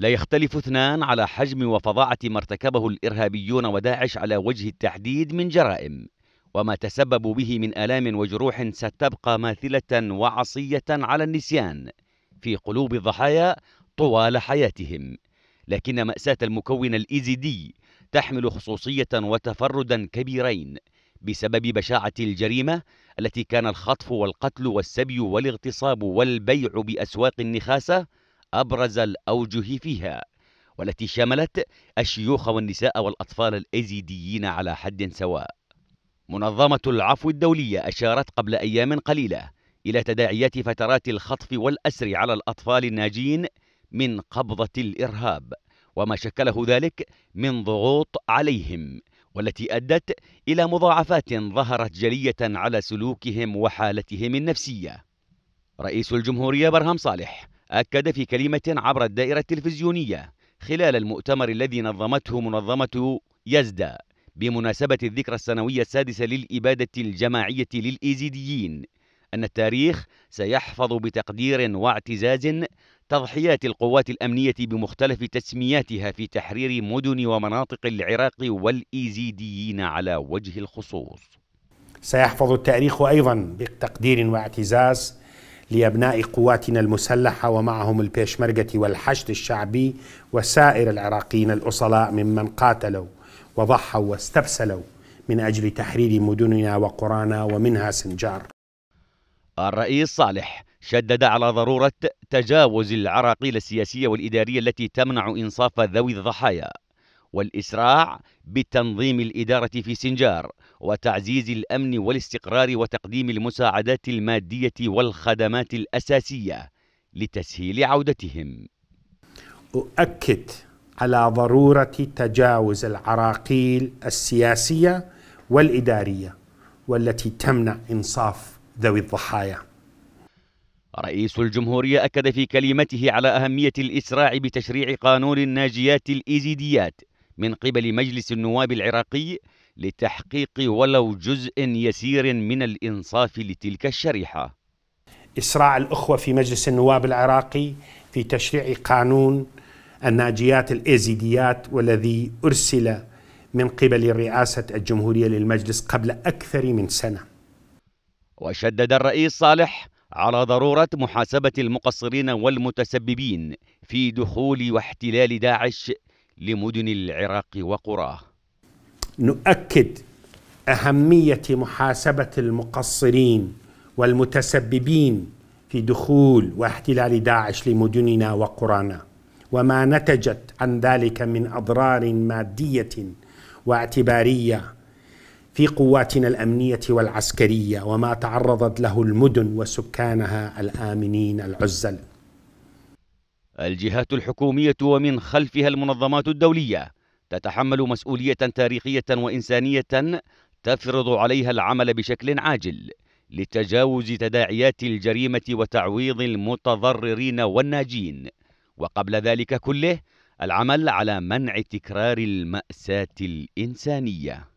لا يختلف اثنان على حجم وفظاعة ما ارتكبه الإرهابيون وداعش على وجه التحديد من جرائم وما تسببوا به من آلام وجروح ستبقى ماثلة وعصية على النسيان في قلوب الضحايا طوال حياتهم لكن مأساة المكون الإيزيدي تحمل خصوصية وتفردا كبيرين بسبب بشاعة الجريمة التي كان الخطف والقتل والسبي والاغتصاب والبيع بأسواق النخاسة أبرز الأوجه فيها والتي شملت الشيوخ والنساء والأطفال الأيزيديين على حد سواء منظمة العفو الدولية أشارت قبل أيام قليلة إلى تداعيات فترات الخطف والأسر على الأطفال الناجين من قبضة الإرهاب وما شكله ذلك من ضغوط عليهم والتي أدت إلى مضاعفات ظهرت جلية على سلوكهم وحالتهم النفسية رئيس الجمهورية برهم صالح أكد في كلمة عبر الدائرة التلفزيونية خلال المؤتمر الذي نظمته منظمة يزدا بمناسبة الذكرى السنوية السادسة للإبادة الجماعية للإيزيديين أن التاريخ سيحفظ بتقدير واعتزاز تضحيات القوات الأمنية بمختلف تسمياتها في تحرير مدن ومناطق العراق والإيزيديين على وجه الخصوص سيحفظ التاريخ أيضا بتقدير واعتزاز لأبناء قواتنا المسلحة ومعهم البيشمركة والحشد الشعبي وسائر العراقيين الأصلاء ممن قاتلوا وضحوا واستبسلوا من أجل تحرير مدننا وقرانا ومنها سنجار الرئيس صالح شدد على ضرورة تجاوز العراقيل السياسية والإدارية التي تمنع إنصاف ذوي الضحايا والإسراع بتنظيم الإدارة في سنجار وتعزيز الأمن والاستقرار وتقديم المساعدات المادية والخدمات الأساسية لتسهيل عودتهم. أؤكد على ضرورة تجاوز العراقيل السياسية والإدارية والتي تمنع إنصاف ذوي الضحايا. رئيس الجمهورية أكد في كلمته على أهمية الإسراع بتشريع قانون الناجيات الإيزيديات من قبل مجلس النواب العراقي لتحقيق ولو جزء يسير من الإنصاف لتلك الشريحة إسراع الأخوة في مجلس النواب العراقي في تشريع قانون الناجيات الإيزيديات والذي أرسل من قبل رئاسة الجمهورية للمجلس قبل أكثر من سنة وشدد الرئيس صالح على ضرورة محاسبة المقصرين والمتسببين في دخول واحتلال داعش لمدن العراق وقراه نؤكد اهميه محاسبه المقصرين والمتسببين في دخول واحتلال داعش لمدننا وقرانا وما نتجت عن ذلك من اضرار ماديه واعتباريه في قواتنا الامنيه والعسكريه وما تعرضت له المدن وسكانها الامنين العزل الجهات الحكومية ومن خلفها المنظمات الدولية تتحمل مسؤولية تاريخية وإنسانية تفرض عليها العمل بشكل عاجل لتجاوز تداعيات الجريمة وتعويض المتضررين والناجين وقبل ذلك كله العمل على منع تكرار المأساة الإنسانية